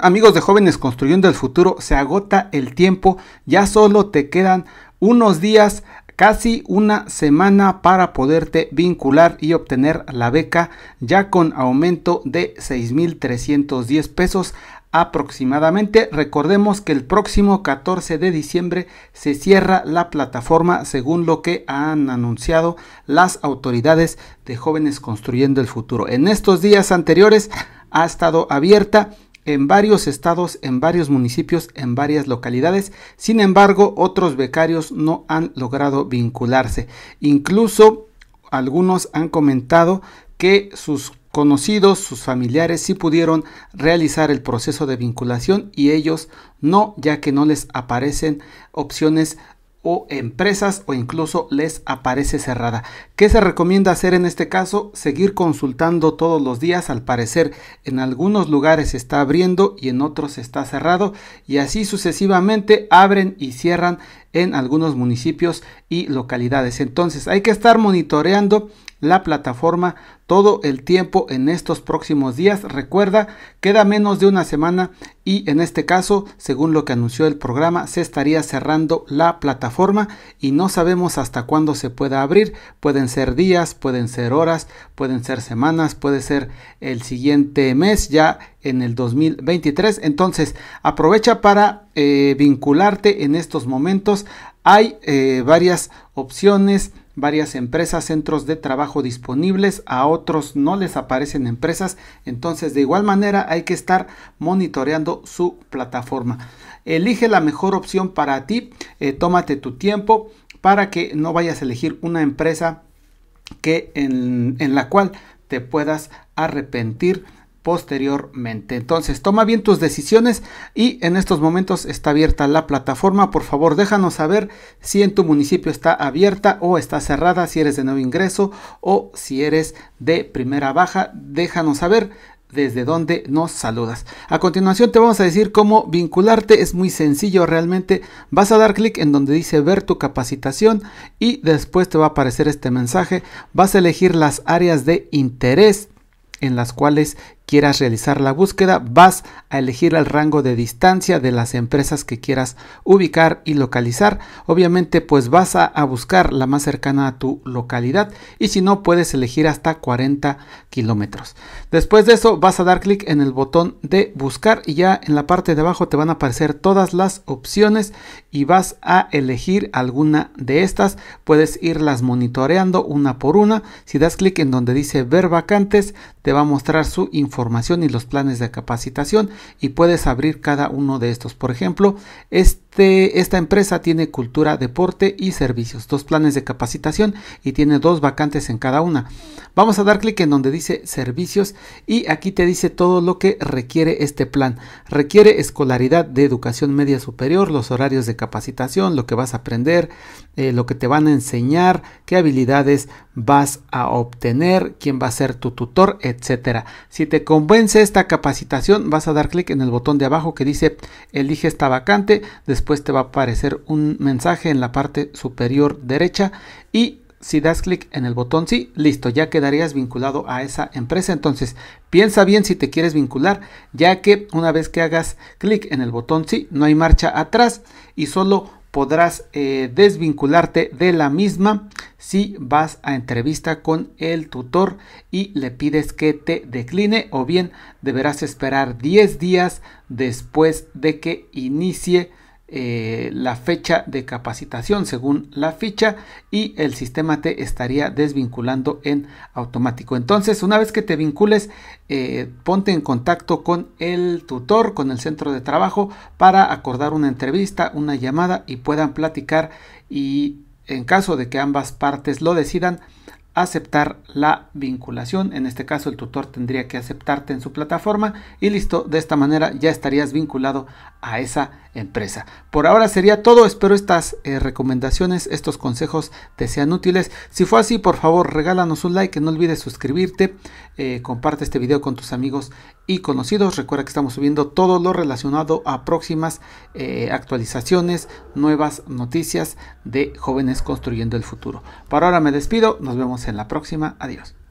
Amigos de jóvenes construyendo el futuro, se agota el tiempo, ya solo te quedan unos días, casi una semana para poderte vincular y obtener la beca ya con aumento de 6.310 pesos aproximadamente. Recordemos que el próximo 14 de diciembre se cierra la plataforma según lo que han anunciado las autoridades de jóvenes construyendo el futuro. En estos días anteriores ha estado abierta en varios estados, en varios municipios, en varias localidades. Sin embargo, otros becarios no han logrado vincularse. Incluso algunos han comentado que sus conocidos, sus familiares sí pudieron realizar el proceso de vinculación y ellos no, ya que no les aparecen opciones o empresas o incluso les aparece cerrada. ¿Qué se recomienda hacer en este caso? Seguir consultando todos los días, al parecer en algunos lugares está abriendo y en otros está cerrado y así sucesivamente abren y cierran en algunos municipios y localidades. Entonces hay que estar monitoreando la plataforma todo el tiempo en estos próximos días. Recuerda, queda menos de una semana y en este caso, según lo que anunció el programa, se estaría cerrando la plataforma y no sabemos hasta cuándo se pueda abrir. Pueden ser días, pueden ser horas, pueden ser semanas, puede ser el siguiente mes ya en el 2023. Entonces, aprovecha para eh, vincularte en estos momentos. Hay eh, varias opciones varias empresas, centros de trabajo disponibles, a otros no les aparecen empresas, entonces de igual manera hay que estar monitoreando su plataforma. Elige la mejor opción para ti, eh, tómate tu tiempo para que no vayas a elegir una empresa que en, en la cual te puedas arrepentir posteriormente. Entonces, toma bien tus decisiones y en estos momentos está abierta la plataforma. Por favor, déjanos saber si en tu municipio está abierta o está cerrada, si eres de nuevo ingreso o si eres de primera baja. Déjanos saber desde dónde nos saludas. A continuación te vamos a decir cómo vincularte. Es muy sencillo realmente. Vas a dar clic en donde dice ver tu capacitación y después te va a aparecer este mensaje. Vas a elegir las áreas de interés en las cuales quieras realizar la búsqueda, vas a elegir el rango de distancia de las empresas que quieras ubicar y localizar. Obviamente pues vas a, buscar la más cercana a tu localidad y si no puedes elegir hasta 40 kilómetros. Después de eso vas a dar clic en el botón de buscar y ya en la parte de abajo te van a aparecer todas las opciones y vas a elegir alguna de estas. Puedes irlas monitoreando una por una. Si das clic en donde dice ver vacantes te va a mostrar su información información y los planes de capacitación y puedes abrir cada uno de estos. Por ejemplo, este este, esta empresa tiene cultura, deporte y servicios, dos planes de capacitación y tiene dos vacantes en cada una. Vamos a dar clic en donde dice servicios y aquí te dice todo lo que requiere este plan. Requiere escolaridad de educación media superior, los horarios de capacitación, lo que vas a aprender, eh, lo que te van a enseñar, qué habilidades vas a obtener, quién va a ser tu tutor, etcétera. Si te convence esta capacitación, vas a dar clic en el botón de abajo que dice elige esta vacante después te va a aparecer un mensaje en la parte superior derecha y si das clic en el botón sí, listo, ya quedarías vinculado a esa empresa. Entonces, piensa bien si te quieres vincular, ya que una vez que hagas clic en el botón sí, no hay marcha atrás y solo podrás eh, desvincularte de la misma si vas a entrevista con el tutor y le pides que te decline o bien deberás esperar 10 días después de que inicie eh, la fecha de capacitación según la ficha y el sistema te estaría desvinculando en automático entonces una vez que te vincules eh, ponte en contacto con el tutor con el centro de trabajo para acordar una entrevista una llamada y puedan platicar y en caso de que ambas partes lo decidan aceptar la vinculación. En este caso el tutor tendría que aceptarte en su plataforma y listo, de esta manera ya estarías vinculado a esa empresa. Por ahora sería todo, espero estas eh, recomendaciones, estos consejos te sean útiles. Si fue así, por favor regálanos un like, no olvides suscribirte, eh, comparte este video con tus amigos y conocidos. Recuerda que estamos subiendo todo lo relacionado a próximas eh, actualizaciones, nuevas noticias de jóvenes construyendo el futuro. para ahora me despido, nos vemos en la próxima. Adiós.